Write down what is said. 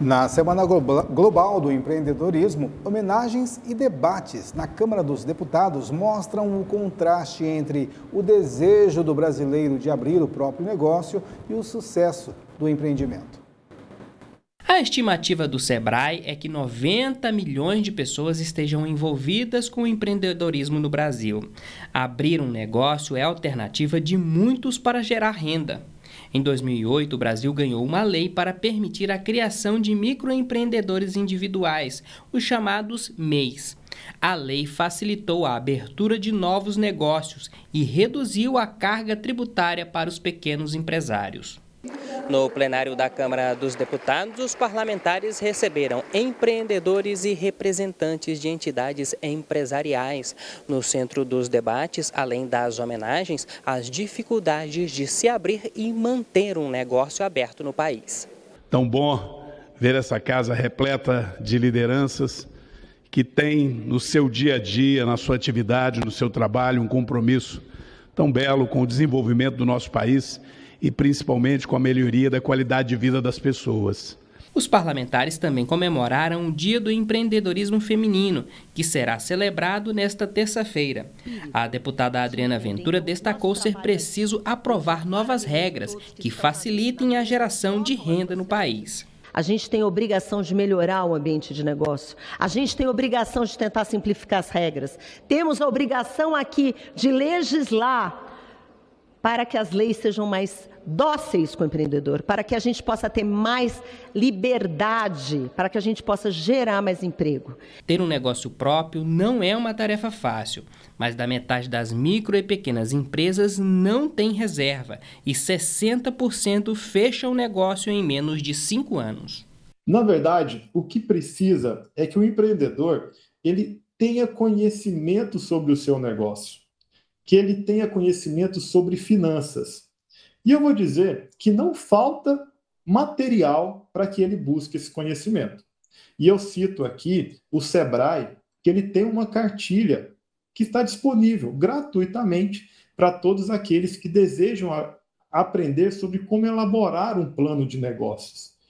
Na Semana Global do Empreendedorismo, homenagens e debates na Câmara dos Deputados mostram o contraste entre o desejo do brasileiro de abrir o próprio negócio e o sucesso do empreendimento. A estimativa do Sebrae é que 90 milhões de pessoas estejam envolvidas com o empreendedorismo no Brasil. Abrir um negócio é alternativa de muitos para gerar renda. Em 2008, o Brasil ganhou uma lei para permitir a criação de microempreendedores individuais, os chamados MEIs. A lei facilitou a abertura de novos negócios e reduziu a carga tributária para os pequenos empresários. No plenário da Câmara dos Deputados, os parlamentares receberam empreendedores e representantes de entidades empresariais. No centro dos debates, além das homenagens, as dificuldades de se abrir e manter um negócio aberto no país. Tão bom ver essa casa repleta de lideranças que tem no seu dia a dia, na sua atividade, no seu trabalho, um compromisso tão belo com o desenvolvimento do nosso país e principalmente com a melhoria da qualidade de vida das pessoas. Os parlamentares também comemoraram o Dia do Empreendedorismo Feminino, que será celebrado nesta terça-feira. A deputada Adriana Ventura destacou ser preciso aprovar novas regras que facilitem a geração de renda no país. A gente tem obrigação de melhorar o ambiente de negócio. A gente tem obrigação de tentar simplificar as regras. Temos a obrigação aqui de legislar para que as leis sejam mais dóceis com o empreendedor, para que a gente possa ter mais liberdade, para que a gente possa gerar mais emprego. Ter um negócio próprio não é uma tarefa fácil, mas da metade das micro e pequenas empresas não tem reserva e 60% fecham o negócio em menos de cinco anos. Na verdade, o que precisa é que o empreendedor ele tenha conhecimento sobre o seu negócio que ele tenha conhecimento sobre finanças. E eu vou dizer que não falta material para que ele busque esse conhecimento. E eu cito aqui o Sebrae, que ele tem uma cartilha que está disponível gratuitamente para todos aqueles que desejam aprender sobre como elaborar um plano de negócios.